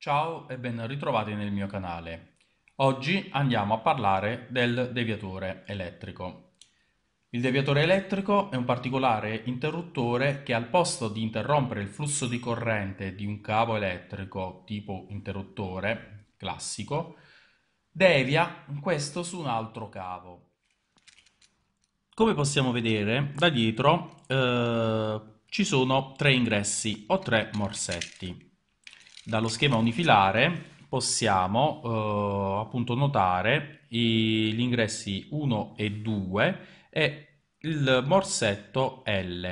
Ciao e ben ritrovati nel mio canale. Oggi andiamo a parlare del deviatore elettrico. Il deviatore elettrico è un particolare interruttore che al posto di interrompere il flusso di corrente di un cavo elettrico tipo interruttore classico, devia questo su un altro cavo. Come possiamo vedere da dietro eh, ci sono tre ingressi o tre morsetti dallo schema unifilare possiamo eh, appunto notare i, gli ingressi 1 e 2 e il morsetto L.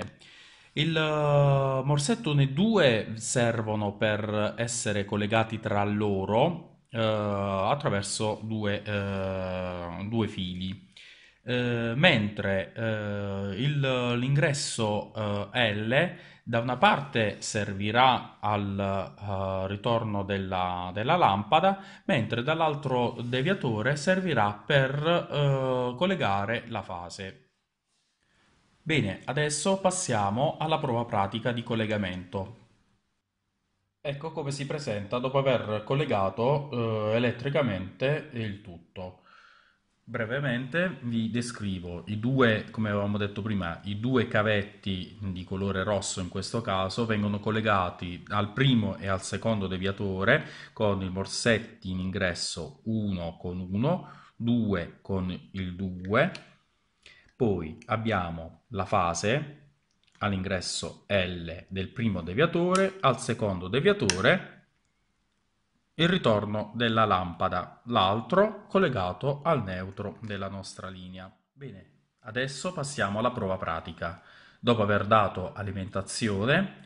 Il eh, morsetto 1 e 2 servono per essere collegati tra loro eh, attraverso due, eh, due fili eh, mentre eh, il, l'ingresso eh, L da una parte servirà al uh, ritorno della, della, lampada, mentre dall'altro deviatore servirà per uh, collegare la fase. Bene, adesso passiamo alla prova pratica di collegamento. Ecco come si presenta dopo aver collegato uh, elettricamente il tutto. Brevemente vi descrivo i due, come avevamo detto prima, i due cavetti di colore rosso in questo caso vengono collegati al primo e al secondo deviatore con i morsetti in ingresso 1 con 1, 2 con il 2, poi abbiamo la fase all'ingresso L del primo deviatore, al secondo deviatore il ritorno della lampada, l'altro collegato al neutro della nostra linea. Bene, adesso passiamo alla prova pratica. Dopo aver dato alimentazione,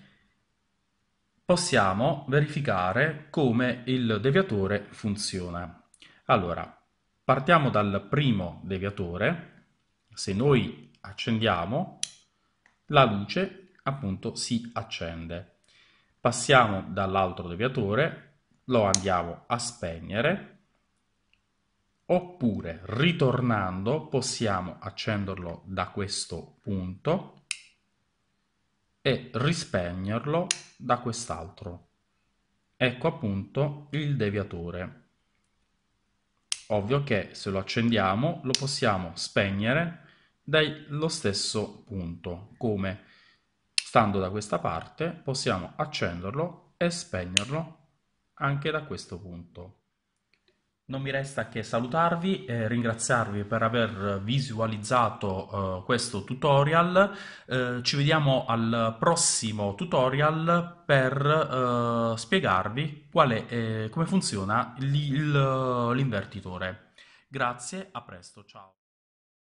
possiamo verificare come il deviatore funziona. Allora, partiamo dal primo deviatore. Se noi accendiamo, la luce appunto si accende. Passiamo dall'altro deviatore lo andiamo a spegnere oppure ritornando possiamo accenderlo da questo punto e rispegnerlo da quest'altro. Ecco appunto il deviatore. Ovvio che se lo accendiamo lo possiamo spegnere dallo stesso punto, come stando da questa parte possiamo accenderlo e spegnerlo anche da questo punto. Non mi resta che salutarvi e ringraziarvi per aver visualizzato uh, questo tutorial. Uh, ci vediamo al prossimo tutorial per uh, spiegarvi è, come funziona l'invertitore. Grazie, a presto, ciao!